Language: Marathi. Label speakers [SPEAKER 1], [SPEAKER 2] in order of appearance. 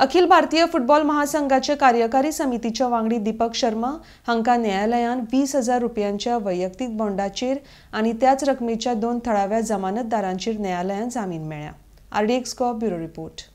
[SPEAKER 1] अखिल भारतीय फुटबॉल महासंघाचे कार्यकारी समितीच्या वांगडी दीपक शर्मा हांका न्यायालयान वीस हजार रुपयांच्या वैयक्तिक बॉन्डाचेर आणि त्याच रकमेच्या दोन थळाव्या जमानतदारांचे न्यायालयान जामीन मेळ्या आरडीएक्स कॉ ब्युरो रिपोर्ट